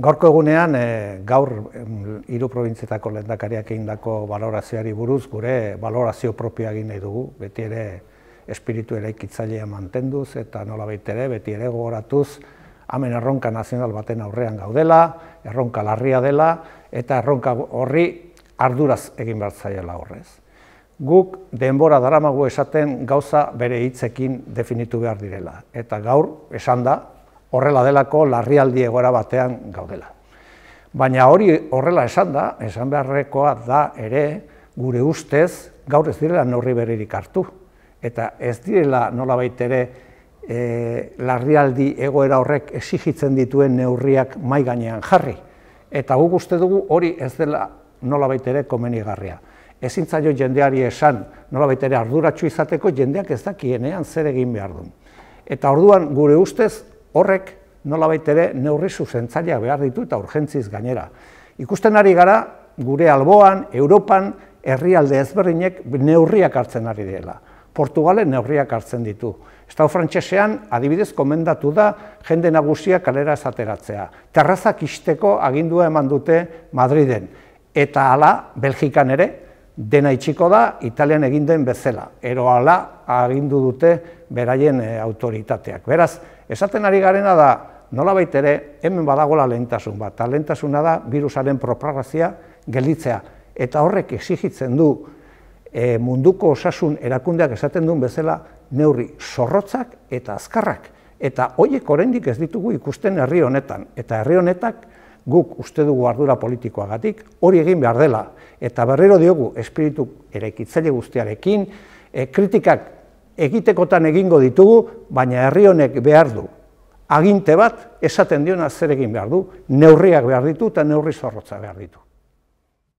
Gaurko egunean, e, gaur hiru provintzietako lehendakariak egindako valorazioari buruz, gure valorazio propioa egin nahi dugu, beti ere espiritu ere ikitzailea mantenduz, eta nola ere, beti ere gogoratuz, hamen erronka nazional baten aurrean gaudela, erronka larria dela, eta erronka horri arduraz egin behar zailela horrez. Guk denbora daramagu esaten gauza bere hitzekin definitu behar direla. Eta gaur, esan da, horrela delako larrialdi egoera batean gaudela. Baina hori horrela esan da, esan beharrekoa da ere gure ustez gaur ez direla norri bererik hartu. Eta ez direla nola baitere e, larrialdi egoera horrek exigitzen dituen neurriak mai gainean jarri. Eta guk uste dugu hori ez dela nola baitere komenigarria. Ezin jendeari esan nola baitere arduratxu izateko jendeak ez dakienean zer egin behar duen. Eta orduan gure ustez horrek nolabait ere neurri zuzentzaileak behar ditu eta urgentziz gainera. Ikusten ari gara, gure alboan, Europan, herrialde ezberdinek neurriak hartzen ari dela. Portugalen neurriak hartzen ditu. Estau frantsesean adibidez komendatu da jende nagusia kalera esateratzea. Terrazak isteko agindua eman dute Madriden. Eta hala, Belgikan ere, dena itxiko da Italian egin den bezala. Eroala agindu dute beraien eh, autoritateak. Beraz, esaten ari garena da, nola baitere, hemen badagola lehentasun bat. talentasuna lehentasuna da, virusaren propagazia gelitzea. Eta horrek exigitzen du, eh, munduko osasun erakundeak esaten duen bezala, neurri zorrotzak eta azkarrak. Eta horiek oraindik ez ditugu ikusten herri honetan. Eta herri honetak, guk uste dugu ardura politikoagatik, hori egin behar dela, eta berriro diogu espiritu eraikitzaile guztiarekin, eh, kritikak egitekotan egingo ditugu, baina herri honek behar du. Aginte bat, esaten diona zeregin behar du, neurriak behar ditu eta neurri zorrotza behar ditu.